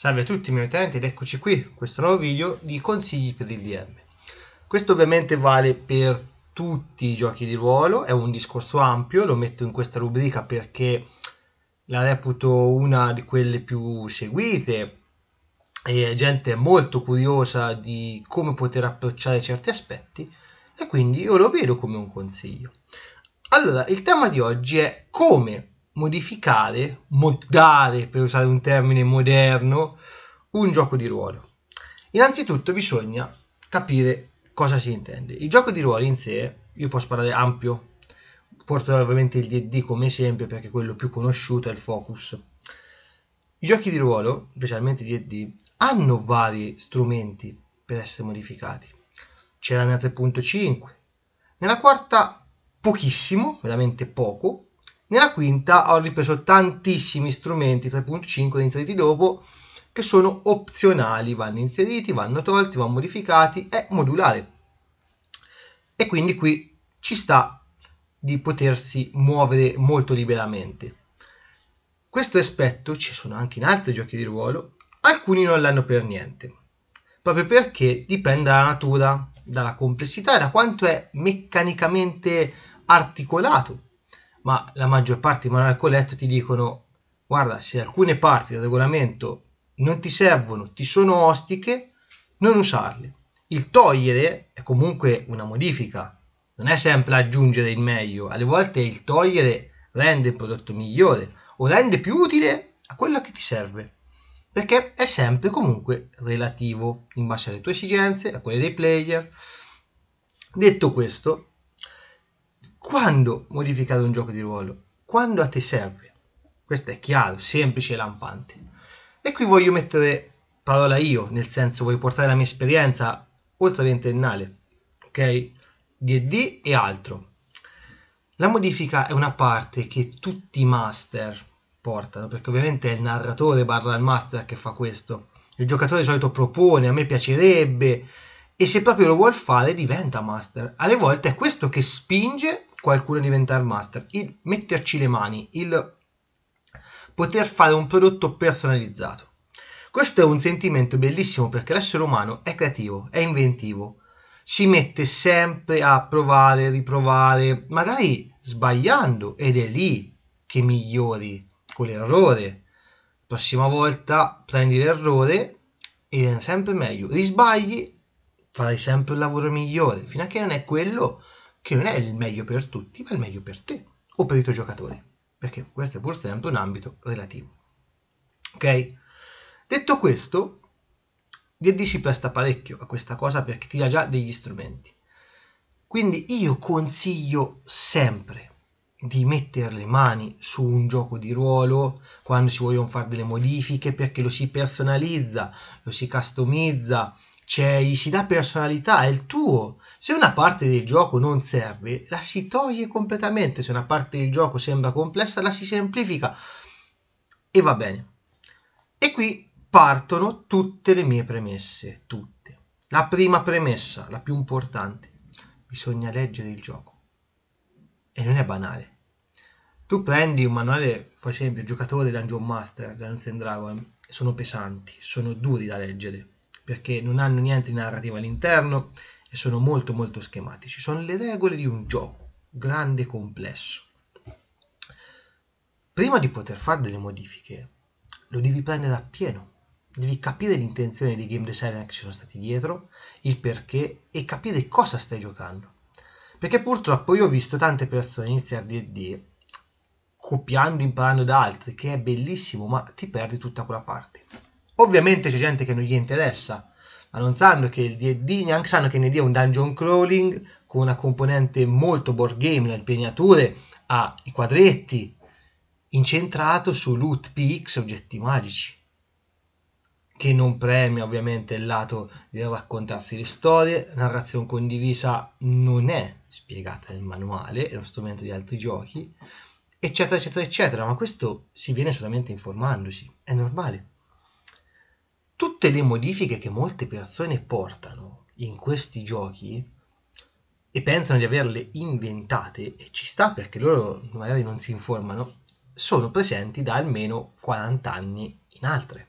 Salve a tutti i miei utenti ed eccoci qui, questo nuovo video di consigli per il DM. Questo ovviamente vale per tutti i giochi di ruolo, è un discorso ampio, lo metto in questa rubrica perché la reputo una di quelle più seguite e gente molto curiosa di come poter approcciare certi aspetti e quindi io lo vedo come un consiglio. Allora, il tema di oggi è come modificare, moddare per usare un termine moderno, un gioco di ruolo. Innanzitutto bisogna capire cosa si intende. Il gioco di ruolo in sé, io posso parlare ampio, porto ovviamente il DD come esempio perché quello più conosciuto è il Focus. I giochi di ruolo, specialmente DD, hanno vari strumenti per essere modificati. C'era nella 3.5, nella quarta pochissimo, veramente poco, nella quinta ho ripreso tantissimi strumenti 3.5 inseriti dopo che sono opzionali, vanno inseriti, vanno tolti, vanno modificati, è modulare. E quindi qui ci sta di potersi muovere molto liberamente. Questo aspetto ci sono anche in altri giochi di ruolo, alcuni non l'hanno per niente, proprio perché dipende dalla natura, dalla complessità e da quanto è meccanicamente articolato ma la maggior parte di manuali che ho ti dicono guarda se alcune parti del regolamento non ti servono, ti sono ostiche, non usarle. Il togliere è comunque una modifica, non è sempre aggiungere il meglio, alle volte il togliere rende il prodotto migliore o rende più utile a quello che ti serve, perché è sempre comunque relativo in base alle tue esigenze, a quelle dei player. Detto questo, quando modificare un gioco di ruolo, quando a te serve. Questo è chiaro, semplice e lampante. E qui voglio mettere parola io, nel senso voglio portare la mia esperienza oltre ventennale, ok? DD e altro. La modifica è una parte che tutti i master portano, perché ovviamente è il narratore barra il master che fa questo. Il giocatore di solito propone, a me piacerebbe, e se proprio lo vuol fare diventa master. Alle volte è questo che spinge qualcuno diventare master, il metterci le mani, il poter fare un prodotto personalizzato. Questo è un sentimento bellissimo perché l'essere umano è creativo, è inventivo, si mette sempre a provare, riprovare, magari sbagliando ed è lì che migliori con l'errore. Prossima volta prendi l'errore e è sempre meglio. Risbagli, farai sempre il lavoro migliore, fino a che non è quello che non è il meglio per tutti, ma il meglio per te o per i tuoi giocatori, perché questo è pur sempre un ambito relativo. Ok? Detto questo, si presta parecchio a questa cosa perché ti dà già degli strumenti. Quindi io consiglio sempre di mettere le mani su un gioco di ruolo quando si vogliono fare delle modifiche perché lo si personalizza, lo si customizza, c'è, gli si dà personalità, è il tuo. Se una parte del gioco non serve, la si toglie completamente. Se una parte del gioco sembra complessa, la si semplifica. E va bene. E qui partono tutte le mie premesse, tutte. La prima premessa, la più importante, bisogna leggere il gioco. E non è banale. Tu prendi un manuale, per esempio, giocatore Dungeon Master, Dungeons Dragon, sono pesanti, sono duri da leggere perché non hanno niente di narrativa all'interno e sono molto molto schematici. Sono le regole di un gioco grande e complesso. Prima di poter fare delle modifiche, lo devi prendere appieno. Devi capire l'intenzione dei game designer che ci sono stati dietro, il perché e capire cosa stai giocando. Perché purtroppo io ho visto tante persone iniziare a D&D copiando, imparando da altri, che è bellissimo, ma ti perdi tutta quella parte. Ovviamente c'è gente che non gli interessa, ma non sanno che il D&D, neanche sanno che il D&D è un dungeon crawling con una componente molto board game, le impegnature, ha i quadretti, incentrato su loot PX oggetti magici che non premia ovviamente il lato di raccontarsi le storie, narrazione condivisa non è spiegata nel manuale, è uno strumento di altri giochi, eccetera, eccetera, eccetera, ma questo si viene solamente informandosi, è normale tutte le modifiche che molte persone portano in questi giochi e pensano di averle inventate, e ci sta perché loro magari non si informano, sono presenti da almeno 40 anni in altre.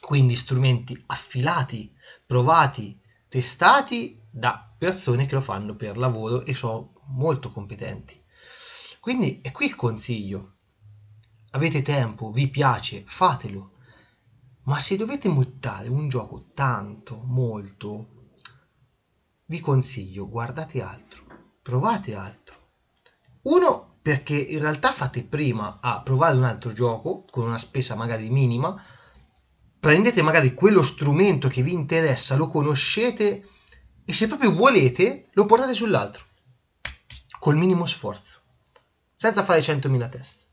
Quindi strumenti affilati, provati, testati da persone che lo fanno per lavoro e sono molto competenti. Quindi è qui il consiglio. Avete tempo, vi piace, fatelo ma se dovete mutare un gioco tanto, molto, vi consiglio, guardate altro, provate altro. Uno, perché in realtà fate prima a provare un altro gioco, con una spesa magari minima, prendete magari quello strumento che vi interessa, lo conoscete e se proprio volete lo portate sull'altro, col minimo sforzo, senza fare 100.000 test.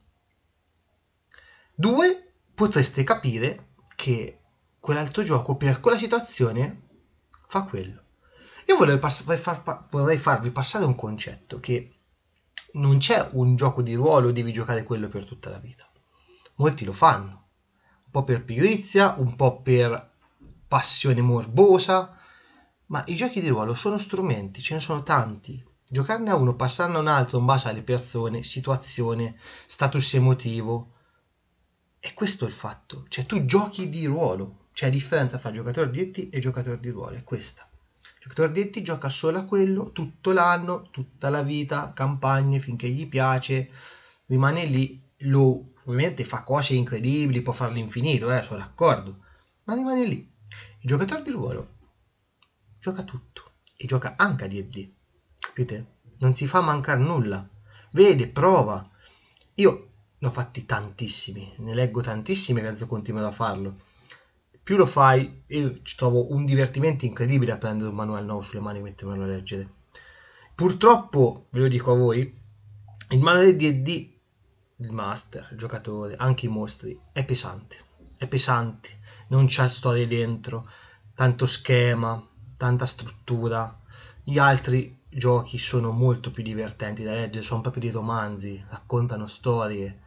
Due, potreste capire che quell'altro gioco per quella situazione fa quello. Io vorrei, pass- far- vorrei farvi passare un concetto che non c'è un gioco di ruolo, devi giocare quello per tutta la vita. Molti lo fanno, un po' per pigrizia, un po' per passione morbosa, ma i giochi di ruolo sono strumenti, ce ne sono tanti. Giocarne a uno, passarne a un altro in base alle persone, situazione, status emotivo, e questo è il fatto, cioè tu giochi di ruolo, c'è cioè, la differenza tra giocatore di e giocatore di ruolo, è questa. Il giocatore di gioca solo a quello tutto l'anno, tutta la vita, campagne finché gli piace, rimane lì, lo ovviamente fa cose incredibili, può farle infinito, eh, sono d'accordo, ma rimane lì. Il giocatore di ruolo gioca tutto e gioca anche a D&D, capite? Non si fa mancare nulla, vede, prova. Io ne ho fatti tantissimi, ne leggo tantissimi e penso continuo a farlo. Più lo fai, io ci trovo un divertimento incredibile a prendere un manuale nuovo sulle mani e mettermelo a leggere. Purtroppo, ve lo dico a voi, il manuale D&D, il master, il giocatore, anche i mostri, è pesante. È pesante, non c'è storie dentro, tanto schema, tanta struttura. Gli altri giochi sono molto più divertenti da leggere, sono proprio dei romanzi, raccontano storie,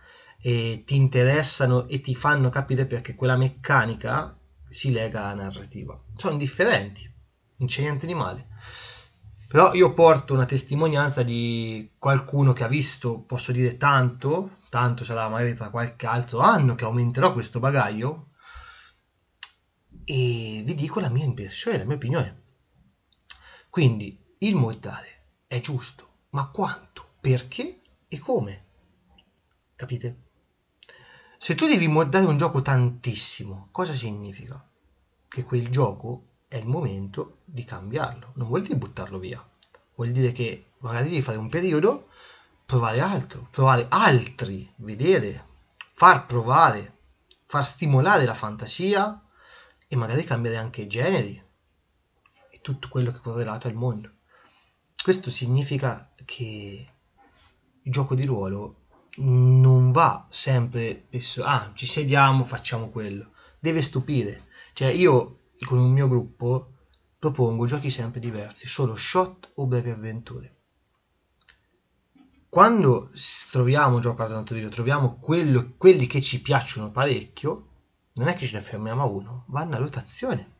e ti interessano e ti fanno capire perché quella meccanica si lega alla narrativa. Sono differenti, non c'è niente di male. Però io porto una testimonianza di qualcuno che ha visto, posso dire tanto, tanto sarà magari tra qualche altro anno che aumenterò questo bagaglio, e vi dico la mia impressione, la mia opinione. Quindi il mortale è giusto, ma quanto, perché e come? Capite? Se tu devi moddare un gioco tantissimo, cosa significa? Che quel gioco è il momento di cambiarlo, non vuol dire buttarlo via, vuol dire che magari devi fare un periodo, provare altro, provare altri, vedere, far provare, far stimolare la fantasia e magari cambiare anche i generi e tutto quello che è correlato al mondo. Questo significa che il gioco di ruolo non va sempre, ah, ci sediamo, facciamo quello. Deve stupire. Cioè, io con il mio gruppo propongo giochi sempre diversi, solo shot o brevi avventure. Quando troviamo, già ho parlato di troviamo quello, quelli che ci piacciono parecchio, non è che ce ne fermiamo a uno, vanno a rotazione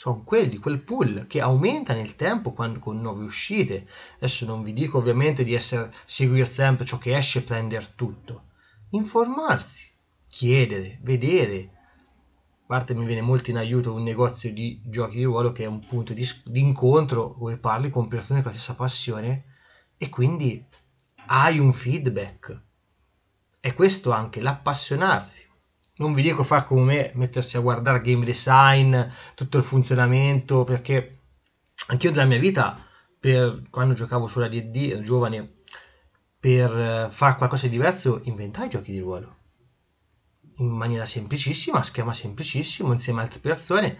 sono quelli, quel pool che aumenta nel tempo quando, con nuove uscite. Adesso non vi dico ovviamente di essere, seguire sempre ciò che esce e prendere tutto. Informarsi, chiedere, vedere. A parte mi viene molto in aiuto un negozio di giochi di ruolo che è un punto di, di incontro dove parli con persone con la stessa passione e quindi hai un feedback. È questo anche l'appassionarsi non vi dico far come me, mettersi a guardare game design, tutto il funzionamento, perché anch'io della mia vita, per, quando giocavo sulla DD, giovane, per eh, fare qualcosa di diverso, inventai giochi di ruolo. In maniera semplicissima, schema semplicissimo, insieme ad altre persone.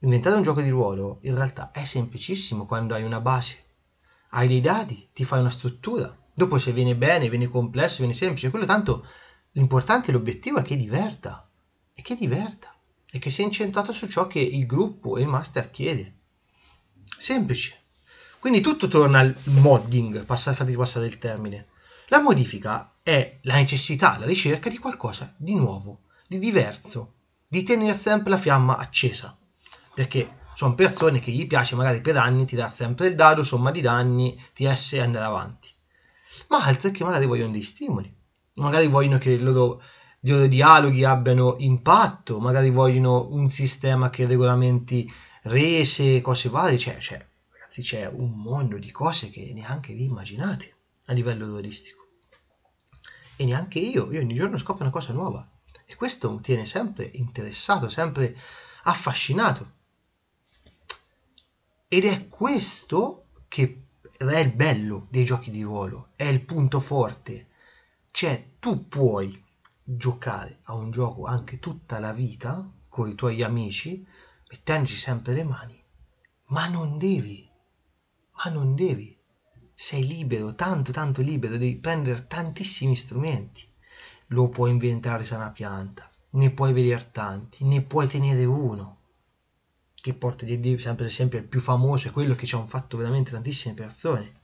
Inventare un gioco di ruolo, in realtà, è semplicissimo quando hai una base. Hai dei dadi, ti fai una struttura. Dopo se viene bene, viene complesso, viene semplice, quello tanto L'importante, l'obiettivo è che diverta, e che diverta, e che sia incentrato su ciò che il gruppo e il master chiede. Semplice. Quindi tutto torna al modding, passa, passare il termine. La modifica è la necessità, la ricerca di qualcosa di nuovo, di diverso, di tenere sempre la fiamma accesa. Perché sono persone che gli piace magari per anni tirare sempre il dado, somma di danni, TS e andare avanti. Ma altre che magari vogliono dei stimoli magari vogliono che i loro, i loro dialoghi abbiano impatto, magari vogliono un sistema che regolamenti rese, cose varie, cioè, cioè ragazzi c'è un mondo di cose che neanche vi immaginate a livello odoristico. E neanche io, io ogni giorno scopro una cosa nuova e questo mi tiene sempre interessato, sempre affascinato. Ed è questo che è il bello dei giochi di ruolo, è il punto forte, cioè, tu puoi giocare a un gioco anche tutta la vita con i tuoi amici, mettendoci sempre le mani, ma non devi, ma non devi. Sei libero, tanto tanto libero, devi prendere tantissimi strumenti. Lo puoi inventare su una pianta, ne puoi vedere tanti, ne puoi tenere uno. Che porta dietro sempre il più famoso è quello che ci hanno fatto veramente tantissime persone.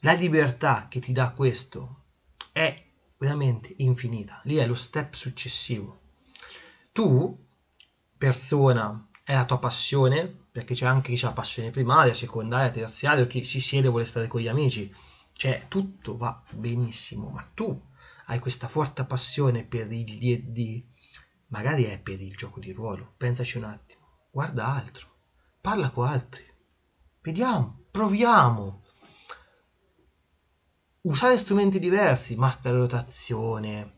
La libertà che ti dà questo è veramente infinita. Lì è lo step successivo. Tu, persona, è la tua passione, perché c'è anche chi ha passione primaria, secondaria, terziaria, chi si siede e vuole stare con gli amici. Cioè, tutto va benissimo, ma tu hai questa forte passione per il D&D, magari è per il gioco di ruolo. Pensaci un attimo, guarda altro, parla con altri. Vediamo, proviamo, usare strumenti diversi, master rotazione,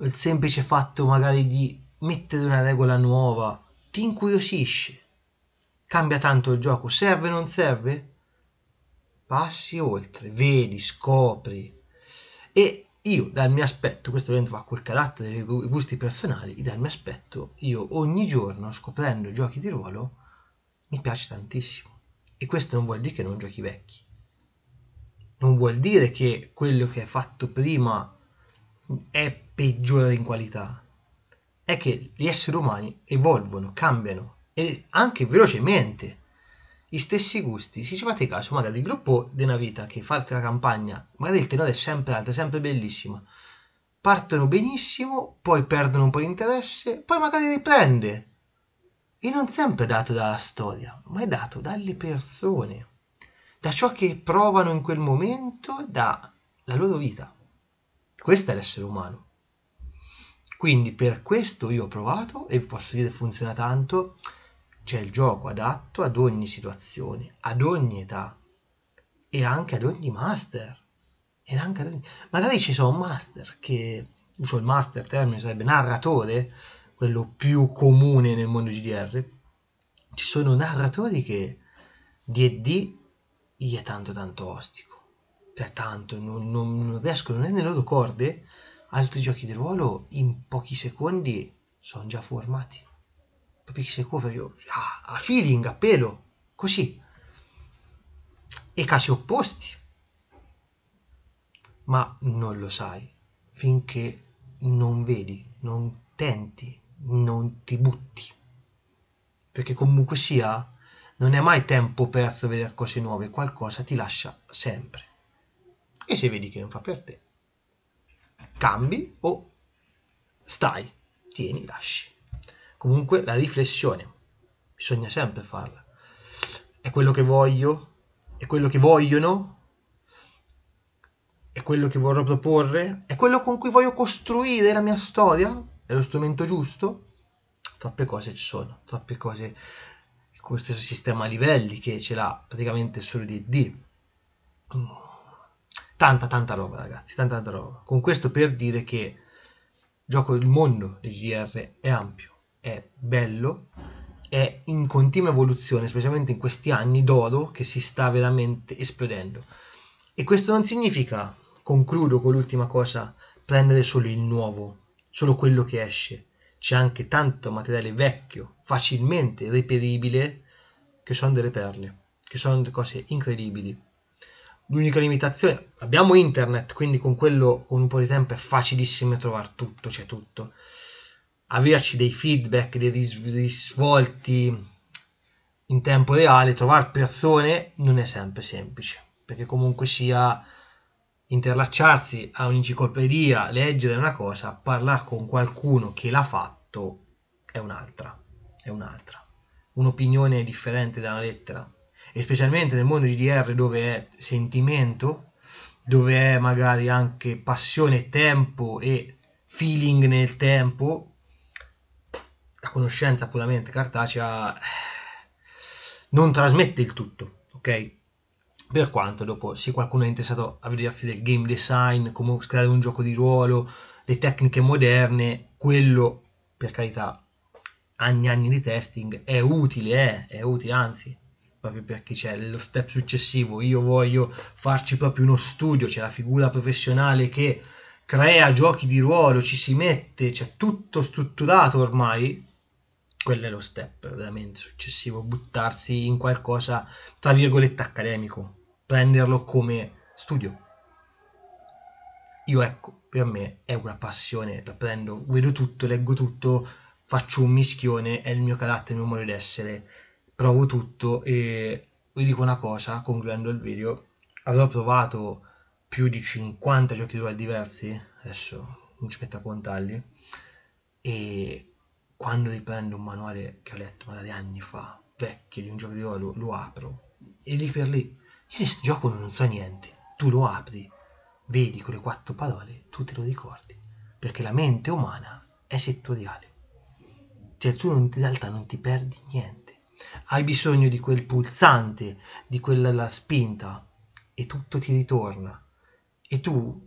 il semplice fatto magari di mettere una regola nuova, ti incuriosisce, cambia tanto il gioco, serve o non serve? Passi oltre, vedi, scopri e io dal mio aspetto, questo ovviamente va col carattere, dei gusti personali, dal mio aspetto io ogni giorno scoprendo giochi di ruolo mi piace tantissimo e questo non vuol dire che non giochi vecchi non vuol dire che quello che è fatto prima è peggiore in qualità, è che gli esseri umani evolvono, cambiano e anche velocemente. Gli stessi gusti, se ci fate caso, magari il gruppo di una vita che fa la campagna, magari il tenore è sempre alto, è sempre bellissimo, partono benissimo, poi perdono un po' l'interesse, poi magari riprende. E non sempre è dato dalla storia, ma è dato dalle persone da ciò che provano in quel momento, dalla loro vita. Questo è l'essere umano. Quindi per questo io ho provato e vi posso dire funziona tanto, c'è il gioco adatto ad ogni situazione, ad ogni età e anche ad ogni master. E anche ad ogni... Magari ci sono master che, uso cioè il master termine, sarebbe narratore, quello più comune nel mondo GDR, ci sono narratori che D&D io è tanto tanto ostico cioè tanto non, non riescono né nelle loro corde altri giochi di ruolo in pochi secondi sono già formati proprio chi si copre a feeling, a pelo così e casi opposti ma non lo sai finché non vedi non tenti non ti butti perché comunque sia non è mai tempo perso a vedere cose nuove, qualcosa ti lascia sempre. E se vedi che non fa per te, cambi o stai, tieni, lasci. Comunque la riflessione, bisogna sempre farla. È quello che voglio, è quello che vogliono, è quello che vorrò proporre, è quello con cui voglio costruire la mia storia, è lo strumento giusto? Troppe cose ci sono, troppe cose con lo stesso sistema a livelli che ce l'ha praticamente solo D&D tanta tanta roba ragazzi tanta tanta roba con questo per dire che gioco il mondo dei GDR è ampio è bello è in continua evoluzione specialmente in questi anni d'oro che si sta veramente esplodendo e questo non significa concludo con l'ultima cosa prendere solo il nuovo solo quello che esce c'è anche tanto materiale vecchio, facilmente reperibile, che sono delle perle, che sono cose incredibili. L'unica limitazione, abbiamo internet, quindi con quello, con un po' di tempo è facilissimo trovare tutto, c'è cioè tutto. Averci dei feedback, dei risvolti in tempo reale, trovare persone non è sempre semplice, perché comunque sia interlacciarsi a un'enciclopedia, leggere una cosa, parlare con qualcuno che l'ha fatto è un'altra, è un'altra. Un'opinione differente da una lettera. E specialmente nel mondo GDR dove è sentimento, dove è magari anche passione, tempo e feeling nel tempo, la conoscenza puramente cartacea eh, non trasmette il tutto, ok? Per quanto dopo se qualcuno è interessato a vedersi del game design, come creare un gioco di ruolo, le tecniche moderne, quello per carità, anni e anni di testing è utile, eh? è utile, anzi, proprio perché c'è lo step successivo. Io voglio farci proprio uno studio, c'è la figura professionale che crea giochi di ruolo, ci si mette, c'è tutto strutturato ormai, quello è lo step veramente successivo, buttarsi in qualcosa tra virgolette accademico, prenderlo come studio. Io ecco, per me è una passione, la prendo, vedo tutto, leggo tutto, faccio un mischione, è il mio carattere, il mio modo di essere, provo tutto e vi dico una cosa, concludendo il video, avrò provato più di 50 giochi di ruolo diversi, adesso non ci metto a contarli, e quando riprendo un manuale che ho letto magari anni fa, vecchio, di un gioco di ruolo, lo apro e lì per lì, io di gioco non so niente, tu lo apri, vedi quelle quattro parole, tu te lo ricordi, perché la mente umana è settoriale, cioè tu non, in realtà non ti perdi niente, hai bisogno di quel pulsante, di quella spinta e tutto ti ritorna e tu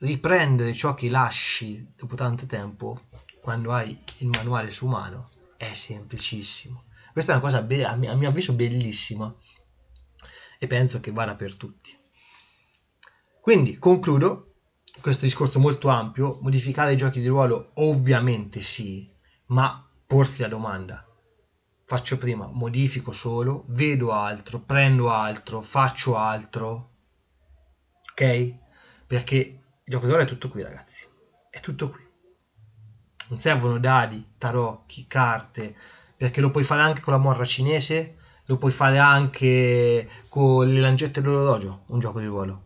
riprendere ciò che lasci dopo tanto tempo quando hai il manuale su mano è semplicissimo. Questa è una cosa be- a, mio, a mio avviso bellissima e penso che vada per tutti. Quindi concludo questo discorso molto ampio, modificare i giochi di ruolo ovviamente sì, ma porsi la domanda, faccio prima, modifico solo, vedo altro, prendo altro, faccio altro, ok? Perché il gioco di ruolo è tutto qui ragazzi, è tutto qui non servono dadi, tarocchi, carte, perché lo puoi fare anche con la morra cinese, lo puoi fare anche con le lancette dell'orologio, un gioco di ruolo,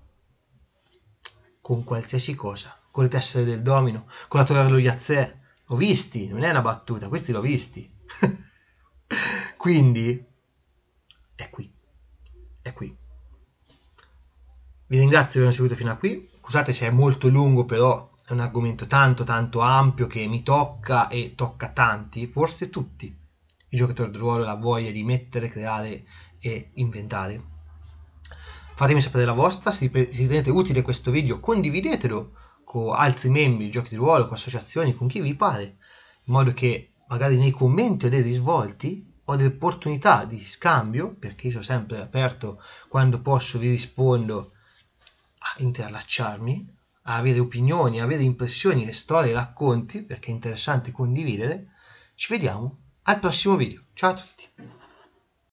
con qualsiasi cosa, con le tessere del domino, con la torre dello Yazè, Ho visti, non è una battuta, questi l'ho visti. Quindi è qui, è qui. Vi ringrazio per avermi seguito fino a qui, scusate se è molto lungo però è un argomento tanto tanto ampio che mi tocca e tocca tanti, forse tutti, i giocatori di ruolo, la voglia di mettere, creare e inventare. Fatemi sapere la vostra, se ritenete utile questo video condividetelo con altri membri di giochi di ruolo, con associazioni, con chi vi pare, in modo che magari nei commenti o dei risvolti ho delle opportunità di scambio, perché io sono sempre aperto quando posso vi rispondo a interlacciarmi a avere opinioni, a avere impressioni e storie racconti, perché è interessante condividere. Ci vediamo al prossimo video. Ciao a tutti!